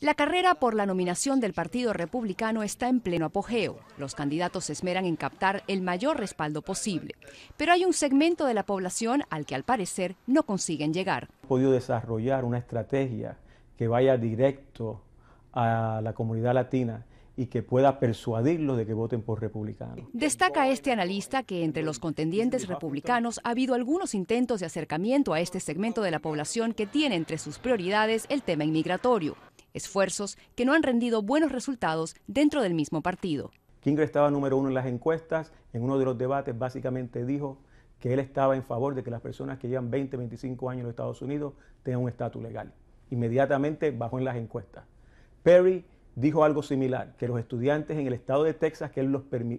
La carrera por la nominación del Partido Republicano está en pleno apogeo. Los candidatos se esmeran en captar el mayor respaldo posible, pero hay un segmento de la población al que al parecer no consiguen llegar. He podido desarrollar una estrategia que vaya directo a la comunidad latina y que pueda persuadirlos de que voten por republicanos. Destaca este analista que entre los contendientes republicanos ha habido algunos intentos de acercamiento a este segmento de la población que tiene entre sus prioridades el tema inmigratorio, esfuerzos que no han rendido buenos resultados dentro del mismo partido. King estaba número uno en las encuestas, en uno de los debates básicamente dijo que él estaba en favor de que las personas que llevan 20, 25 años en los Estados Unidos tengan un estatus legal. Inmediatamente bajó en las encuestas. Perry dijo algo similar, que los estudiantes en el estado de Texas, que él,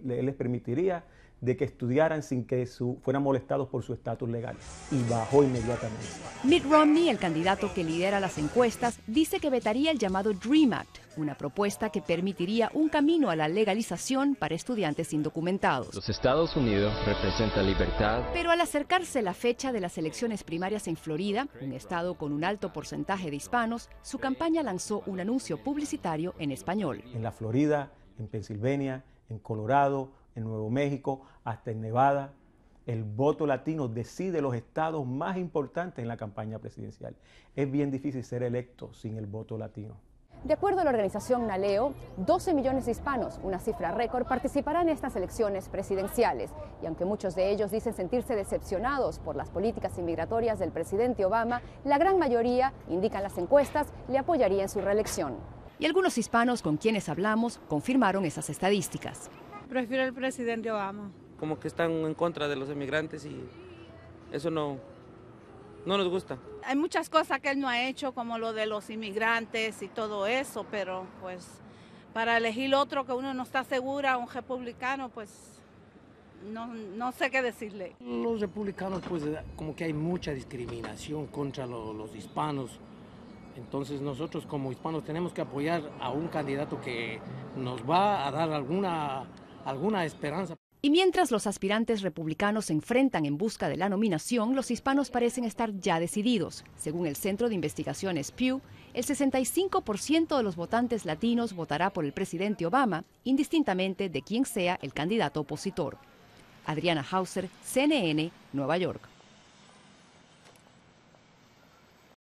les permitiría de que estudiaran sin que su, fueran molestados por su estatus legal. Y bajó inmediatamente. Mitt Romney, el candidato que lidera las encuestas, dice que vetaría el llamado Dream Act, una propuesta que permitiría un camino a la legalización para estudiantes indocumentados. Los Estados Unidos representan libertad. Pero al acercarse la fecha de las elecciones primarias en Florida, un estado con un alto porcentaje de hispanos, su campaña lanzó un anuncio publicitario en español. En la Florida, en Pensilvania, en Colorado, en Nuevo México, hasta en Nevada, el voto latino decide los estados más importantes en la campaña presidencial. Es bien difícil ser electo sin el voto latino. De acuerdo a la organización Naleo, 12 millones de hispanos, una cifra récord, participarán en estas elecciones presidenciales. Y aunque muchos de ellos dicen sentirse decepcionados por las políticas inmigratorias del presidente Obama, la gran mayoría, indican las encuestas, le apoyaría en su reelección. Y algunos hispanos con quienes hablamos confirmaron esas estadísticas. Prefiero el presidente Obama. Como que están en contra de los inmigrantes y eso no, no nos gusta. Hay muchas cosas que él no ha hecho, como lo de los inmigrantes y todo eso, pero pues para elegir otro que uno no está segura, un republicano, pues no, sé qué decirle. Los republicanos, pues como que hay mucha discriminación contra los hispanos. Entonces nosotros como hispanos tenemos que apoyar a un candidato que nos va a dar alguna, alguna esperanza. Y mientras los aspirantes republicanos se enfrentan en busca de la nominación, los hispanos parecen estar ya decididos. Según el Centro de Investigaciones Pew, el 65% de los votantes latinos votará por el presidente Obama, indistintamente de quién sea el candidato opositor. Adriana Hauser, CNN, Nueva York.